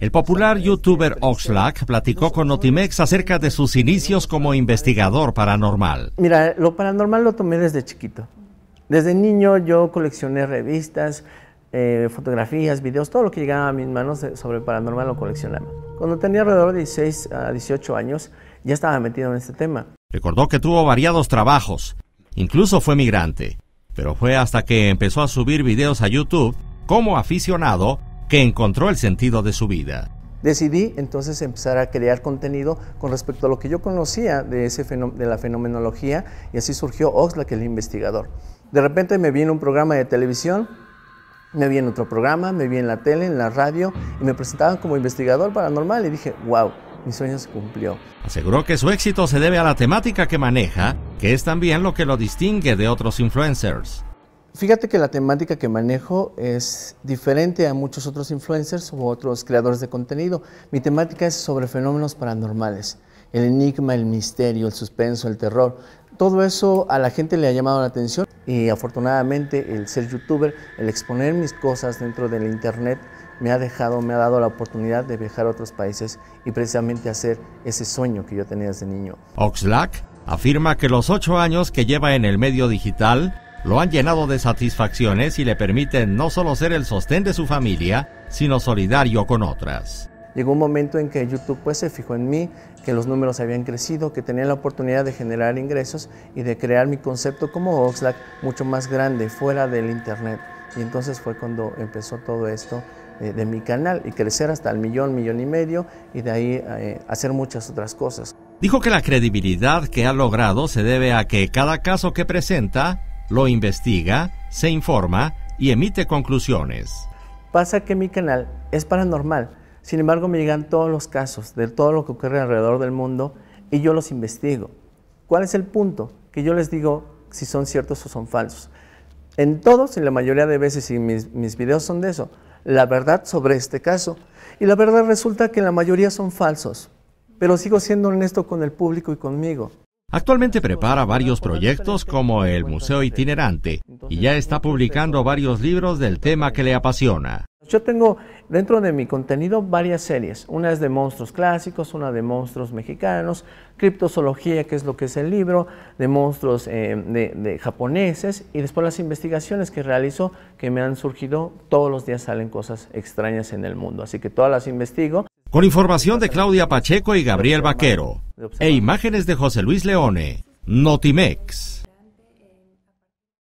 El popular youtuber Oxlack platicó con Notimex acerca de sus inicios como investigador paranormal. Mira, lo paranormal lo tomé desde chiquito. Desde niño yo coleccioné revistas, eh, fotografías, videos, todo lo que llegaba a mis manos sobre el paranormal lo coleccionaba. Cuando tenía alrededor de 16 a 18 años ya estaba metido en este tema. Recordó que tuvo variados trabajos, incluso fue migrante, pero fue hasta que empezó a subir videos a YouTube como aficionado que encontró el sentido de su vida. Decidí entonces empezar a crear contenido con respecto a lo que yo conocía de, ese de la fenomenología y así surgió Oxlack, el investigador. De repente me vi en un programa de televisión, me vi en otro programa, me vi en la tele, en la radio y me presentaban como investigador paranormal y dije, wow, mi sueño se cumplió. Aseguró que su éxito se debe a la temática que maneja, que es también lo que lo distingue de otros influencers. Fíjate que la temática que manejo es diferente a muchos otros influencers u otros creadores de contenido. Mi temática es sobre fenómenos paranormales, el enigma, el misterio, el suspenso, el terror. Todo eso a la gente le ha llamado la atención y afortunadamente el ser youtuber, el exponer mis cosas dentro del internet me ha dejado, me ha dado la oportunidad de viajar a otros países y precisamente hacer ese sueño que yo tenía desde niño. Oxlack afirma que los ocho años que lleva en el medio digital lo han llenado de satisfacciones y le permiten no solo ser el sostén de su familia, sino solidario con otras. Llegó un momento en que YouTube pues, se fijó en mí, que los números habían crecido, que tenía la oportunidad de generar ingresos y de crear mi concepto como Oxlack mucho más grande, fuera del Internet. Y entonces fue cuando empezó todo esto eh, de, mi canal y crecer hasta el millón, millón y medio y de ahí eh, hacer muchas otras cosas. Dijo que la credibilidad que ha logrado se debe a que cada caso que presenta lo investiga, se informa y emite conclusiones. Pasa que mi canal es paranormal, sin embargo me llegan todos los casos de todo lo que ocurre alrededor del mundo y yo los investigo. ¿Cuál es el punto? Que yo les digo si son ciertos o son falsos. En todos, y la mayoría de veces, y mis, mis videos son de eso, la verdad sobre este caso. Y la verdad resulta que la mayoría son falsos, pero sigo siendo honesto con el público y conmigo. Actualmente prepara varios proyectos como el Museo Itinerante y ya está publicando varios libros del tema que le apasiona. Yo tengo dentro de mi contenido varias series. Una es de monstruos clásicos, una de monstruos mexicanos, criptozoología, que es lo que es el libro, de monstruos eh, de, japoneses y después las investigaciones que realizo que me han surgido. Todos los días salen cosas extrañas en el mundo, así que todas las investigo. Con información de Claudia Pacheco y Gabriel Vaquero e imágenes de José Luis Leone, Notimex.